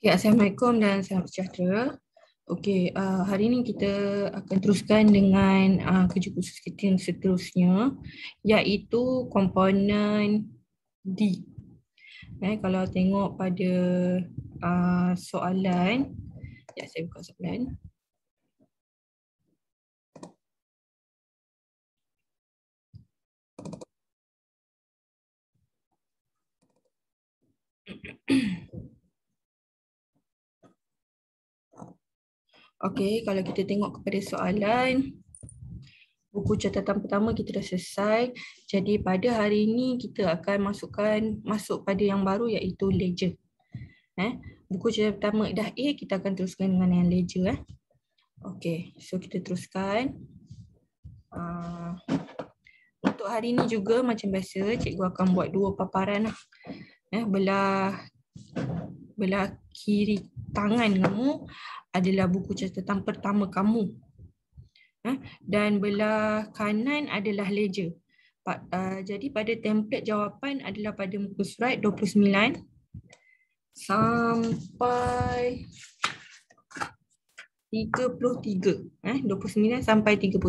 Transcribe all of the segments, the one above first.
Ya, Assalamualaikum dan salam sejahtera. Okey, uh, hari ini kita akan teruskan dengan uh, kerja khusus kita yang seterusnya iaitu komponen D. Eh, kalau tengok pada uh, soalan, ya saya buka soalan. Okay. Okey, kalau kita tengok kepada soalan buku catatan pertama kita dah selesai. Jadi pada hari ini kita akan masukkan masuk pada yang baru iaitu ledger. Eh, buku catatan pertama dah A kita akan teruskan dengan yang ledger eh. Okey, so kita teruskan. Uh, untuk hari ini juga macam biasa cikgu akan buat dua paparan lah. Eh, belah belah kiri tangan kamu adalah buku catatan pertama kamu. Ha? Dan belah kanan adalah leja. Uh, jadi pada template jawapan adalah pada muka surat 29 sampai 33. 29 ha? sampai 33.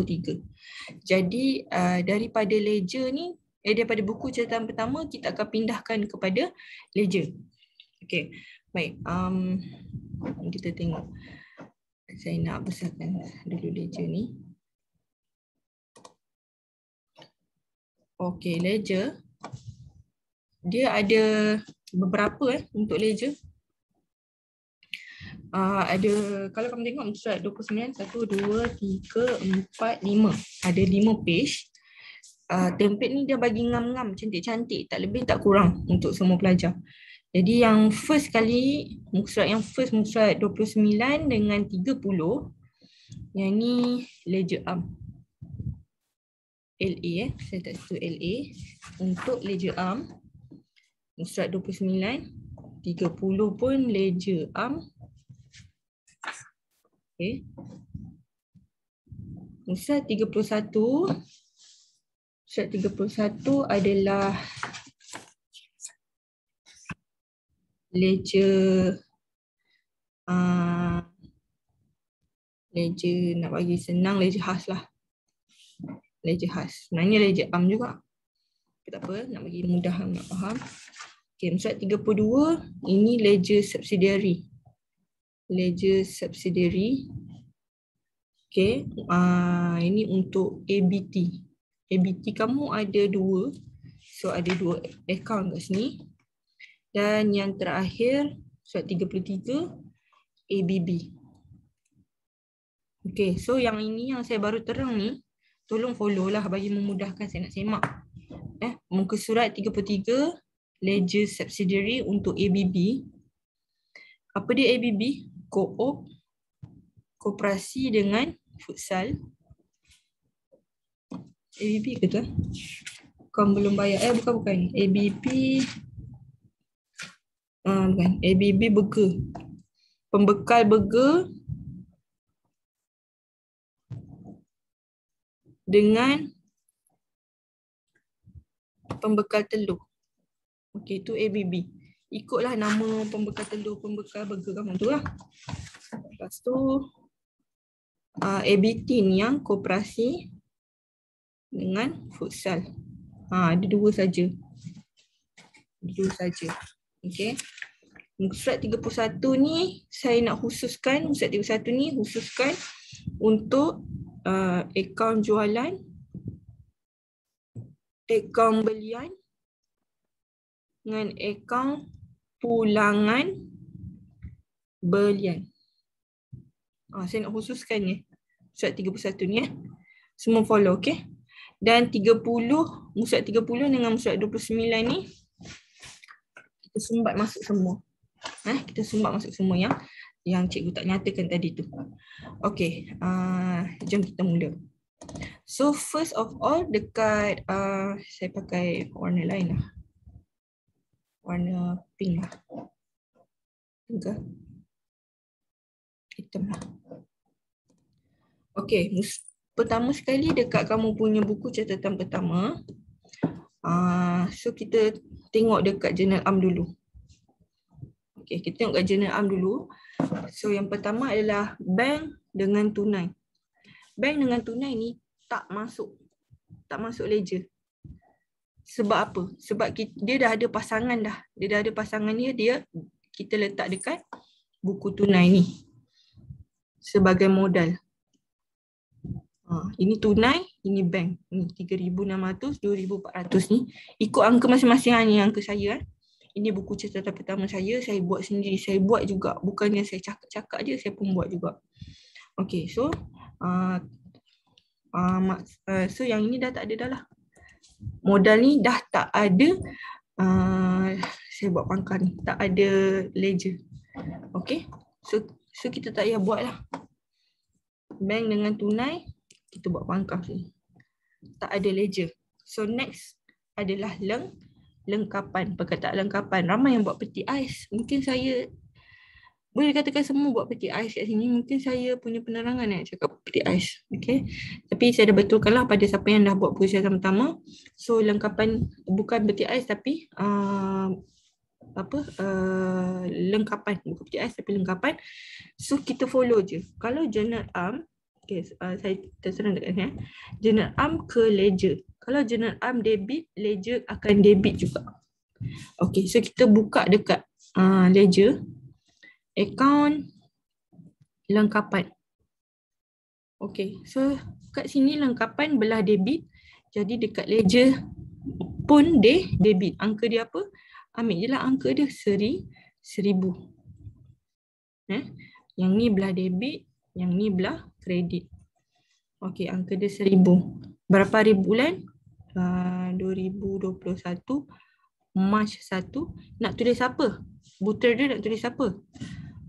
Jadi uh, daripada leja ni, eh, daripada buku catatan pertama, kita akan pindahkan kepada leja. Okay. Baik, um, kita tengok. Saya nak besarkan dulu ledger ni. Okey, ledger. Dia ada beberapa eh untuk ledger. Uh, ada kalau kamu tengok surat 29 1 2 3 4 5 ada 5 page uh, template ni dia bagi ngam-ngam cantik-cantik tak lebih tak kurang untuk semua pelajar jadi yang first kali muka surat yang first muka surat 29 dengan 30 yang ni ledger am. LA eh saya tak tahu LA untuk ledger arm, muka surat 29 30 pun ledger arm, okay, Muka surat 31 surat 31 adalah lecture uh, lecture nak bagi senang lecture khas lah lecture khas sebenarnya lecture am juga tak apa nak bagi mudah nak faham okay, Mesat 32 ini lecture subsidiary lecture subsidiary Okay, uh, ini untuk ABT. ABT kamu ada dua. So ada dua account kat sini. Dan yang terakhir, surat 33, ABB. Okay, so yang ini yang saya baru terang ni, tolong follow lah bagi memudahkan saya nak semak. Eh, muka surat 33, ledger subsidiary untuk ABB. Apa dia ABB? Koop, op kooperasi dengan futsal. ABB ke tu? Eh? Kau belum bayar. Eh, bukan-bukan. ABB uh, bukan ABB burger. Pembekal burger dengan pembekal telur. Okey, itu ABB. Ikutlah nama pembekal telur, pembekal burger kamu tu lah. Lepas tu, uh, ah, ABT ni yang koperasi dengan futsal. Ha, ada dua saja. Dua saja. Okey. Muka surat 31 ni saya nak khususkan muka surat 31 ni khususkan untuk uh, akaun jualan akaun belian dengan akaun pulangan belian. Ah, saya nak khususkan ya. Surat 31 ni ya. Semua follow okey. Dan 30, musyad 30 dengan musyad 29 ni kita sumbat masuk semua. Eh, kita sumbat masuk semua yang yang cikgu tak nyatakan tadi tu. Okey, uh, jom kita mula. So first of all dekat uh, saya pakai warna lain lah. Warna pink lah. Pink lah. Hitam lah. Okey, pertama sekali dekat kamu punya buku catatan pertama, Ah, so kita tengok dekat jurnal am dulu. Okay, kita tengok dekat jurnal am dulu. So yang pertama adalah bank dengan tunai. Bank dengan tunai ni tak masuk. Tak masuk ledger. Sebab apa? Sebab kita, dia dah ada pasangan dah. Dia dah ada pasangan dia, dia kita letak dekat buku tunai ni. Sebagai modal. Ha, ini tunai ini bank ni 3600 2400 ni ikut angka masing-masing lah, ni angka saya eh. ini buku catatan pertama saya saya buat sendiri saya buat juga bukannya saya cakap-cakap je saya pun buat juga okey so uh, uh, so yang ini dah tak ada dah lah modal ni dah tak ada uh, saya buat pangkal ni tak ada ledger okey so so kita tak payah buat lah bank dengan tunai kita buat pangkah sini. Tak ada ledger. So next adalah leng lengkapan. Perkataan lengkapan. Ramai yang buat peti ais. Mungkin saya boleh dikatakan semua buat peti ais kat sini. Mungkin saya punya penerangan yang cakap peti ais. Okay. Tapi saya dah betulkan lah pada siapa yang dah buat pusat pertama So lengkapan bukan peti ais tapi uh, apa uh, lengkapan. Bukan peti ais tapi lengkapan. So kita follow je. Kalau journal am um, Okay, uh, saya terserang dekat sini. Eh. General arm ke ledger. Kalau general am debit, ledger akan debit juga. Okay, so kita buka dekat uh, ledger. Account lengkapan. Okay, so kat sini lengkapan belah debit. Jadi dekat ledger pun dia debit. Angka dia apa? Ambil je lah angka dia seri, seribu. Eh? Yang ni belah debit, yang ni belah kredit. Okey, angka dia seribu. Berapa hari bulan? Ah, uh, 2021, March 1. Nak tulis apa? Butir dia nak tulis apa?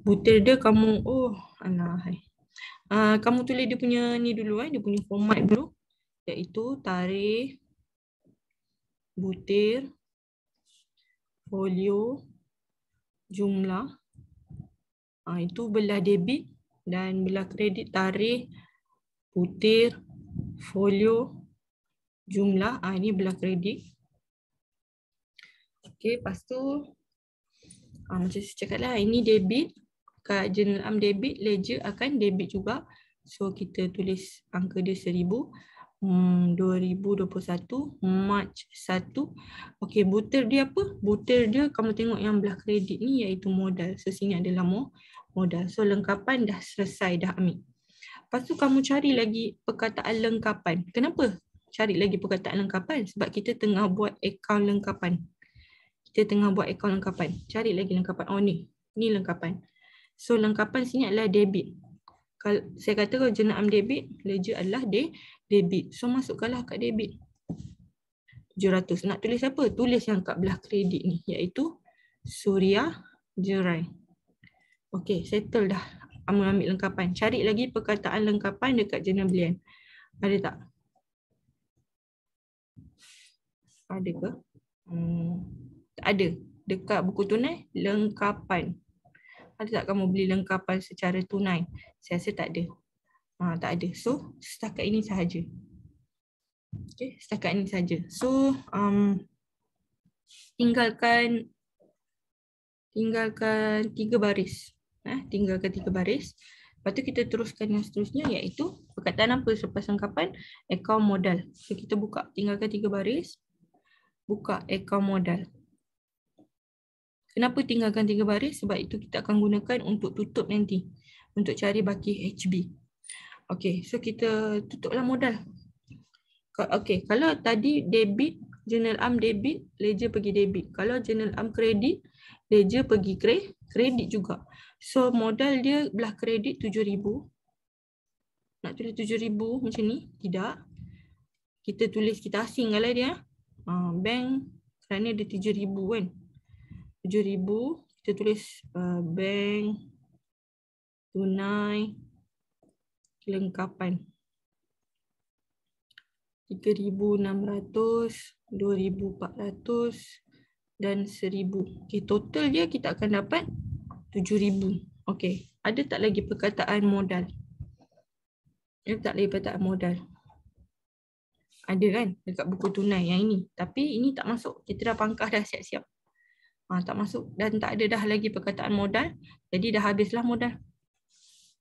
Butir dia kamu, oh alah. Uh, kamu tulis dia punya ni dulu, eh, dia punya format dulu. Iaitu tarikh, butir, folio, jumlah. Uh, itu belah debit dan bila kredit tarikh, butir, folio, jumlah. Ah ini bila kredit. Okey, lepas tu ha, macam saya cakap lah, ini debit. Kat jurnal am debit, ledger akan debit juga. So kita tulis angka dia seribu. Hmm, 2021 March 1 Okey butir dia apa? Butir dia kamu tengok yang belah kredit ni iaitu modal. Sesingat adalah modal. So lengkapan dah selesai dah ambil. Lepas tu kamu cari lagi perkataan lengkapan. Kenapa cari lagi perkataan lengkapan? Sebab kita tengah buat akaun lengkapan. Kita tengah buat akaun lengkapan. Cari lagi lengkapan. Oh ni, ni lengkapan. So lengkapan sini adalah debit. Kalau saya kata kalau jenam debit, ledger adalah de debit. So masukkanlah kat debit. 700. Nak tulis apa? Tulis yang kat belah kredit ni iaitu Surya Jerai. Okey, settle dah. Amu ambil lengkapan. Cari lagi perkataan lengkapan dekat jurnal belian. Ada tak? Ada ke? Hmm, ada. Dekat buku tunai, lengkapan. Ada tak kamu beli lengkapan secara tunai? Saya rasa tak ada. Ha, tak ada. So, setakat ini sahaja. Okay, setakat ini sahaja. So, um, tinggalkan tinggalkan tiga baris. Nah, eh, tinggalkan tiga baris. Lepas tu kita teruskan yang seterusnya iaitu perkataan apa selepas lengkapan? Akaun modal. So, kita buka. Tinggalkan tiga baris. Buka akaun modal. Kenapa tinggalkan tiga baris? Sebab itu kita akan gunakan untuk tutup nanti. Untuk cari baki HB. Okay. So, kita tutuplah modal. Okay. Kalau tadi debit, journal arm debit, ledger pergi debit. Kalau journal arm kredit, ledger pergi kredit juga. So modal dia belah kredit 7000. Nak tulis 7000 macam ni? Tidak. Kita tulis kita asingkanlah dia. Ah, bank kerana dia 7000 kan. 7000 kita tulis ah, bank tunai kelengkapan. 3600, 2400 dan 1000. Okey total dia kita akan dapat 7000. Okey. Ada tak lagi perkataan modal? Ada tak lagi perkataan modal? Ada kan dekat buku tunai yang ini. Tapi ini tak masuk. Kita dah pangkah dah siap-siap. Ha, tak masuk dan tak ada dah lagi perkataan modal. Jadi dah habislah modal.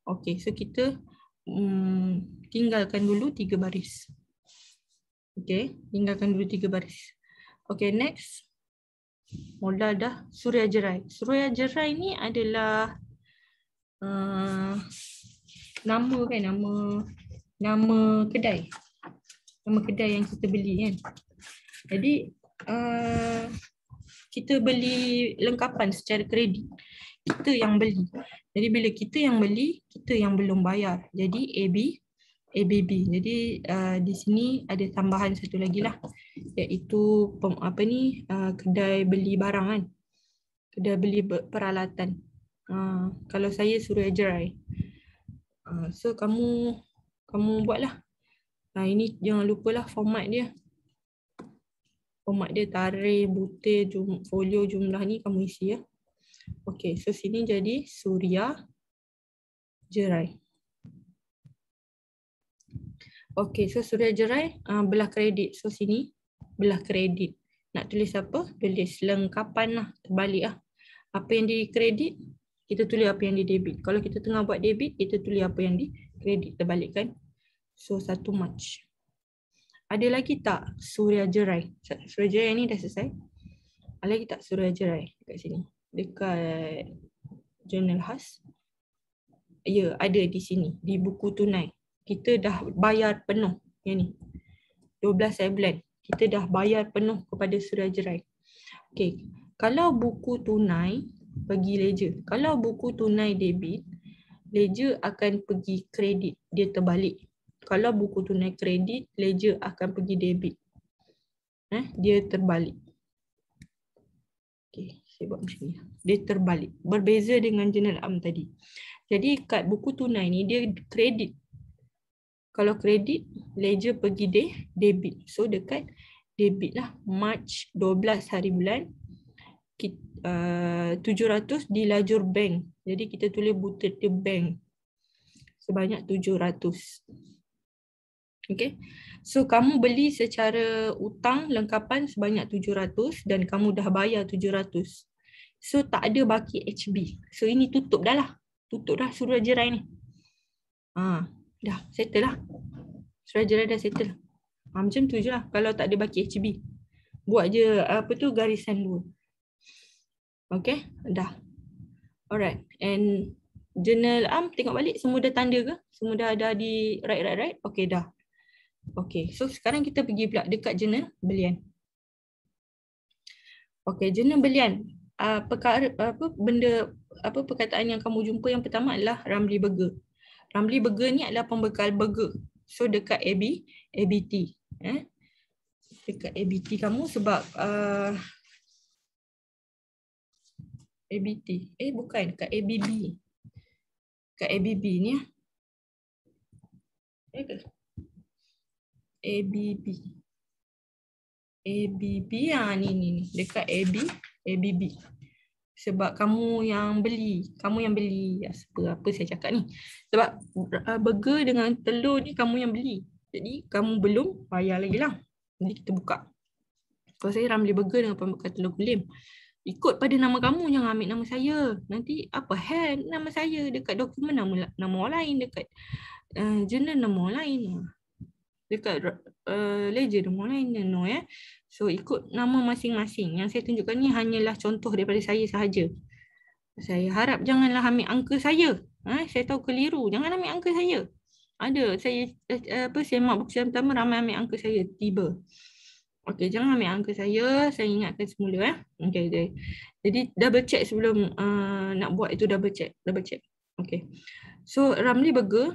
Okey. So kita hmm, tinggalkan dulu tiga baris. Okey. Tinggalkan dulu tiga baris. Okey. Next mula dah suria jerai. Suria jerai ni adalah uh, nama kan nama nama kedai. Nama kedai yang kita beli kan. Jadi uh, kita beli lengkapan secara kredit. Kita yang beli. Jadi bila kita yang beli, kita yang belum bayar. Jadi AB ABB. Jadi uh, di sini ada tambahan satu lagi lah iaitu pem, apa ni uh, kedai beli barang kan. Kedai beli peralatan. Uh, kalau saya suruh ejerai. Uh, so kamu kamu buatlah. Uh, ini jangan lupa lah format dia. Format dia tarikh, butir, jum, folio jumlah ni kamu isi ya. Okay, so sini jadi suria Jerai. Okay, so Surya Jerai uh, belah kredit. So sini, belah kredit. Nak tulis apa? Tulis lengkapan lah, terbalik lah. Apa yang di kredit, kita tulis apa yang di debit. Kalau kita tengah buat debit, kita tulis apa yang di kredit, terbalik kan? So satu match. Ada lagi tak Surya Jerai? Surya Jerai ni dah selesai. Ada lagi tak Surya Jerai dekat sini? Dekat jurnal khas. Ya, ada di sini. Di buku tunai kita dah bayar penuh yang ni 12 tablet kita dah bayar penuh kepada surat jerai okey kalau buku tunai pergi ledger kalau buku tunai debit ledger akan pergi kredit dia terbalik kalau buku tunai kredit ledger akan pergi debit eh dia terbalik okey saya buat macam ni dia terbalik berbeza dengan general am tadi jadi kad buku tunai ni dia kredit kalau kredit, ledger pergi deh debit. So dekat debit lah. March 12 hari bulan, uh, 700 di lajur bank. Jadi kita tulis butir di bank. Sebanyak 700. Okay. So kamu beli secara utang lengkapan sebanyak 700 dan kamu dah bayar 700. So tak ada baki HB. So ini tutup dah lah. Tutup dah suruh jerai ni. Haa. Ah. Dah, settle lah. Surah jalan dah settle. Ha, macam tu je lah. Kalau tak ada baki HB. Buat je apa tu garisan dua. Okay, dah. Alright, and journal am ah, um, tengok balik semua dah tanda ke? Semua dah ada di right, right, right? Okay, dah. Okay, so sekarang kita pergi pula dekat jurnal belian. Okay, jurnal belian. Uh, perkara, apa benda apa perkataan yang kamu jumpa yang pertama adalah Ramli Burger. Ramli Burger ni adalah pembekal burger. So dekat AB, ABT. Eh? Dekat ABT kamu sebab uh, ABT. Eh bukan, dekat ABB. Dekat ABB ni. Eh ke? ABB. ABB ah ni ni ni dekat AB ABB sebab kamu yang beli kamu yang beli apa apa saya cakap ni sebab uh, burger dengan telur ni kamu yang beli jadi kamu belum bayar lagi lah jadi kita buka kalau saya ramli beli burger dengan pembuka telur gulim ikut pada nama kamu yang ambil nama saya nanti apa hal nama saya dekat dokumen nama nama orang lain dekat uh, jurnal nama orang lain dekat Eh, ledger mulai liner no eh so ikut nama masing-masing yang saya tunjukkan ni hanyalah contoh daripada saya sahaja saya harap janganlah ambil angka saya eh saya tahu keliru jangan ambil angka saya ada saya uh, apa semak buku yang pertama ramai ambil angka saya tiba okey jangan ambil angka saya saya ingatkan semula eh okey okay. jadi double check sebelum uh, nak buat itu double check double check okey so ramli burger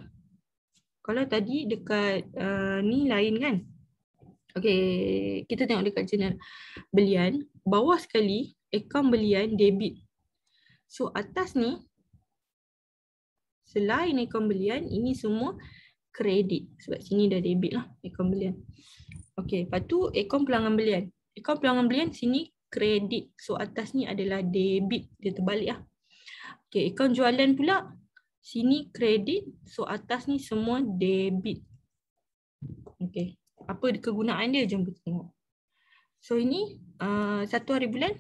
kalau tadi dekat uh, ni lain kan? Okay, kita tengok dekat jurnal belian. Bawah sekali, akaun belian debit. So atas ni, selain akaun belian, ini semua kredit. Sebab sini dah debit lah, akaun belian. Okay, lepas tu akaun pelanggan belian. Akaun pelanggan belian sini kredit. So atas ni adalah debit. Dia terbalik lah. Okay, akaun jualan pula sini kredit so atas ni semua debit okey apa kegunaan dia jom kita tengok so ini uh, satu hari bulan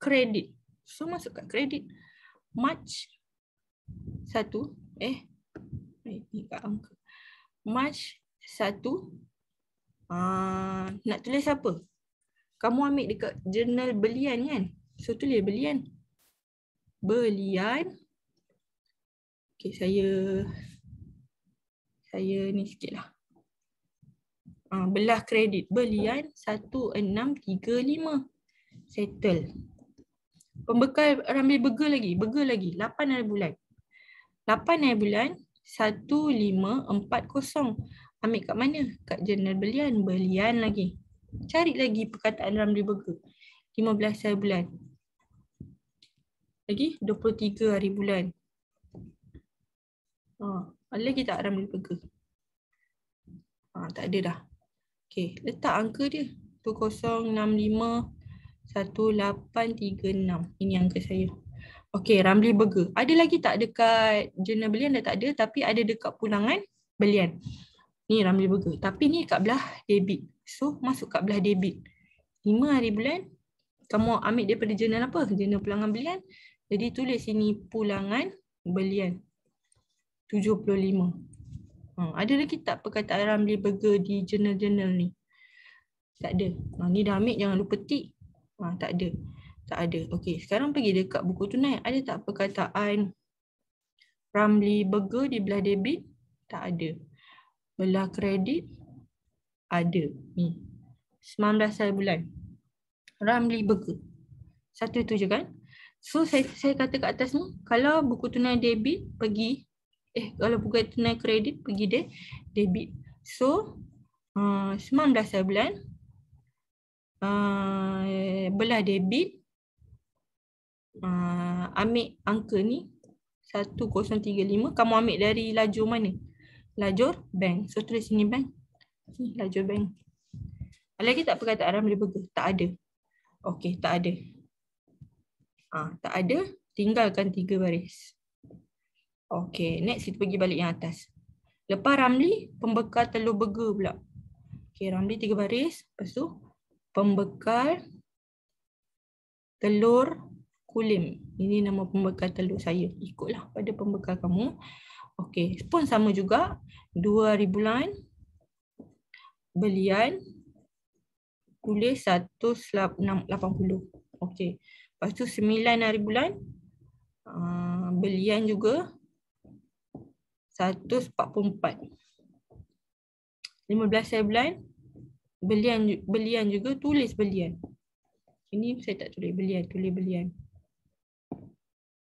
kredit so masuk kat kredit march 1 eh, eh ni kat angka march 1 uh, nak tulis apa kamu ambil dekat jurnal belian kan so tulis belian belian Okay, saya saya ni sikit lah. Ha, belah kredit belian 1635 settle. Pembekal ambil burger lagi, burger lagi 8 hari bulan. 8 hari bulan 1540 ambil kat mana? Kat jurnal belian, belian lagi. Cari lagi perkataan ramli burger. 15 hari bulan. Lagi 23 hari bulan ada ha, lagi tak ada boleh pegang. Ha, tak ada dah. Okay, letak angka dia. kosong enam 2065 1836. Ini angka saya. Okey, Ramli Burger. Ada lagi tak dekat jurnal belian? Dah tak ada. Tapi ada dekat pulangan belian. Ni Ramli Burger. Tapi ni kat belah debit. So, masuk kat belah debit. 5 hari bulan. Kamu ambil daripada jurnal apa? Jurnal pulangan belian. Jadi, tulis sini pulangan belian. 75. Ha, ada lagi tak perkataan Ramli Burger di jurnal-jurnal ni? Tak ada. Ha, ni dah ambil, jangan lupa tik. Ha, tak ada. Tak ada. Okey, sekarang pergi dekat buku tu tunai. Ada tak perkataan Ramli Burger di belah debit? Tak ada. Belah kredit? Ada. Ni. 19 hari bulan. Ramli Burger. Satu itu je kan? So saya, saya kata kat atas ni, kalau buku tunai debit pergi eh kalau bukan tunai kredit pergi deh debit. So uh, 19 bulan uh, belah debit uh, ambil angka ni 1035 kamu ambil dari lajur mana? Lajur bank. So tulis sini bank. Sini lajur bank. Ada lagi tak perkataan boleh pergi? Tak ada. Okey, tak ada. Ah, tak ada. Tinggalkan tiga baris. Okay, next kita pergi balik yang atas. Lepas Ramli, pembekal telur bega pula. Okay, Ramli tiga baris. Lepas tu, pembekal telur kulim. Ini nama pembekal telur saya. Ikutlah pada pembekal kamu. Okay, pun sama juga. Dua ribu ribulan belian satu tulis 180. Okey. Lepas tu 9 hari bulan uh, belian juga 144. 15 saya belian. Belian belian juga tulis belian. Ini saya tak tulis belian, tulis belian.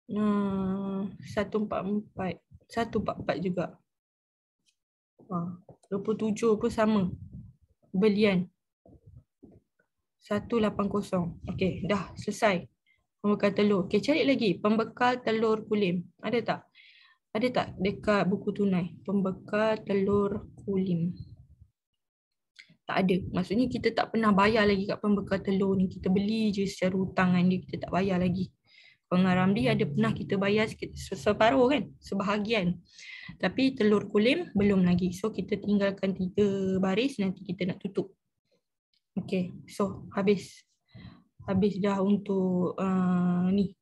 Hmm, 144. 144 juga. Ha, ah, 27 pun sama. Belian. 180. Okey, dah selesai. Pembekal telur. Okey, cari lagi. Pembekal telur kulim. Ada tak? Ada tak dekat buku tunai pembekal telur kulim? Tak ada. Maksudnya kita tak pernah bayar lagi kat pembekal telur ni. Kita beli je secara hutangan dia. Kita tak bayar lagi. Pengarang dia ada pernah kita bayar separuh kan? Sebahagian. Tapi telur kulim belum lagi. So kita tinggalkan tiga baris nanti kita nak tutup. Okay. So habis. Habis dah untuk uh, ni.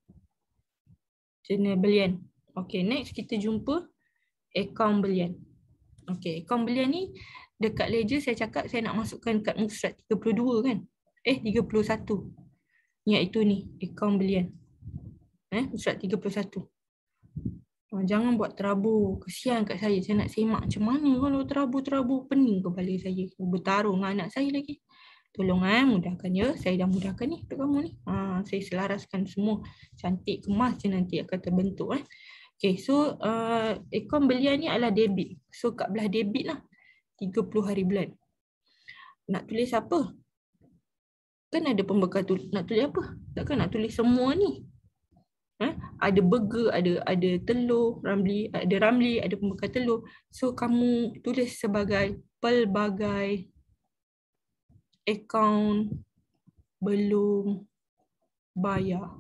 Jenis belian. Okay, next kita jumpa akaun belian. Okay, akaun belian ni dekat ledger saya cakap saya nak masukkan kad musrat 32 kan? Eh, 31. Iaitu ni, akaun belian. Eh, musrat 31. jangan buat terabur. Kesian kat saya. Saya nak semak macam mana kalau terabur-terabur. Pening kepala saya. Bertarung dengan anak saya lagi. Tolong eh, mudahkan ya. Saya dah mudahkan ni untuk kamu ni. Ha, saya selaraskan semua. Cantik kemas je nanti akan terbentuk eh. Okay, so uh, akaun belian ni adalah debit. So kat belah debit lah. 30 hari bulan. Nak tulis apa? Kan ada pembekal tu. Nak tulis apa? Takkan nak tulis semua ni? Eh? Ada burger, ada ada telur, ramli, ada ramli, ada pembekal telur. So kamu tulis sebagai pelbagai akaun belum bayar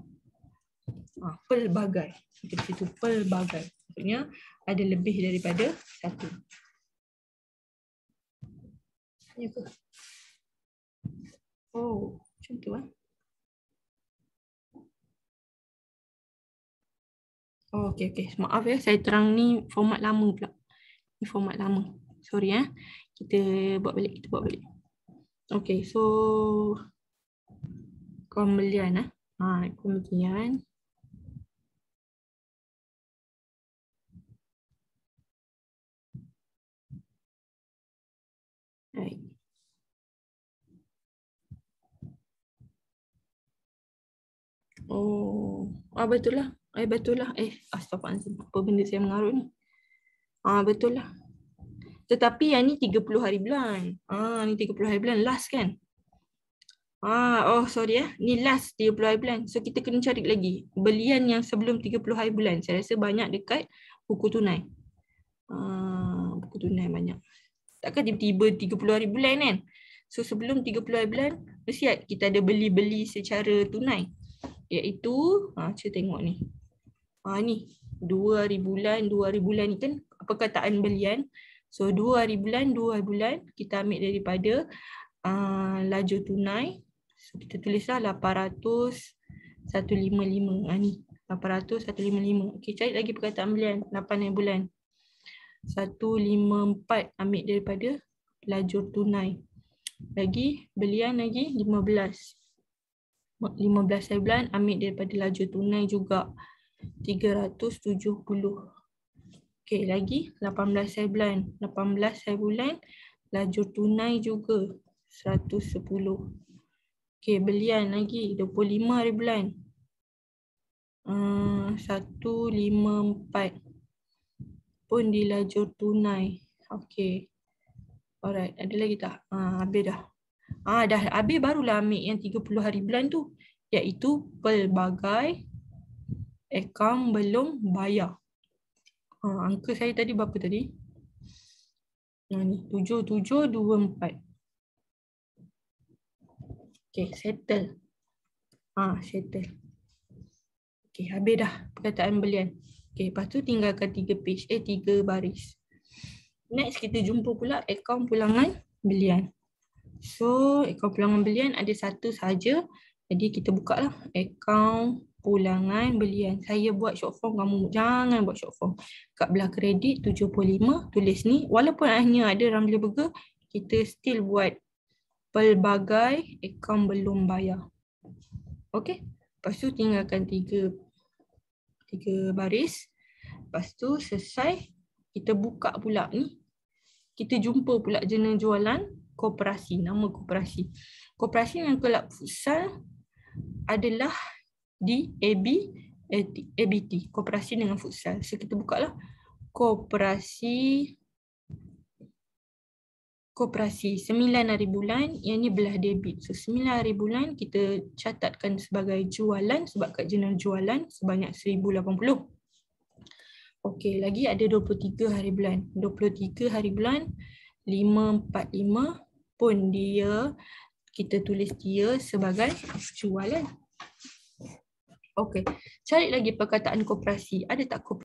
ha, pelbagai. Kita di situ pelbagai. Maksudnya ada lebih daripada satu. Ya ke? Oh, macam tu ah. Oh, okay, okay. Maaf ya, saya terang ni format lama pula. Ni format lama. Sorry ya. Kita buat balik, kita buat balik. Okay, so... Kembalian lah. Ha, ah, kembalian. Oh, ah, betul lah. Eh, betul lah. Eh, astagfirullahaladzim. Apa benda saya mengarut ni? Ah, betul lah. Tetapi yang ni 30 hari bulan. Ah, ni 30 hari bulan. Last kan? Ah, oh, sorry ya. Eh. Ni last 30 hari bulan. So, kita kena cari lagi. Belian yang sebelum 30 hari bulan. Saya rasa banyak dekat buku tunai. Ah, buku tunai banyak. Takkan tiba-tiba 30 hari bulan kan? So sebelum 30 hari bulan, mesti kita ada beli-beli secara tunai iaitu ha cuba tengok ni. Ha ni 2 hari bulan 2 hari bulan ni kan perkataan belian. So 2 hari bulan 2 hari bulan kita ambil daripada uh, laju tunai. So kita tulislah 800 155 ha ni 800 155. Okey cari lagi perkataan belian 8 hari bulan. 154 ambil daripada laju tunai. Lagi belian lagi 15 bulan ambil daripada laju tunai juga 370. Okey, lagi 18 bulan, 18 bulan laju tunai juga 110. Okey, belian lagi 25 hari bulan. Hmm, ah, 154 pun di laju tunai. Okey. Alright, ada lagi tak? Ah, uh, habis dah. Ah ha, dah habis barulah ambil yang 30 hari bulan tu iaitu pelbagai akaun belum bayar. Ha, angka saya tadi berapa tadi? Ha ni 7724. Okey, settle. Ah, ha, settle. Okey, habis dah perkataan belian. Okey, lepas tu tinggalkan 3 page eh 3 baris. Next kita jumpa pula akaun pulangan belian. So akaun pulangan belian ada satu saja. Jadi kita buka lah akaun pulangan belian. Saya buat short form kamu jangan buat short form. Kat belah kredit 75 tulis ni. Walaupun hanya ada Ramli Burger kita still buat pelbagai akaun belum bayar. Okay. Lepas tu tinggalkan tiga, tiga baris. Lepas tu selesai. Kita buka pula ni. Kita jumpa pula jenis jualan koperasi, nama koperasi. Koperasi yang kelab futsal adalah di AB, ABT, koperasi dengan futsal. So kita buka lah koperasi koperasi 9 hari bulan yang ni belah debit. So 9 hari bulan kita catatkan sebagai jualan sebab kad jurnal jualan sebanyak 1080. Okey, lagi ada 23 hari bulan. 23 hari bulan 545 pun dia kita tulis dia sebagai jualan. Okey, cari lagi perkataan koperasi. Ada tak koperasi?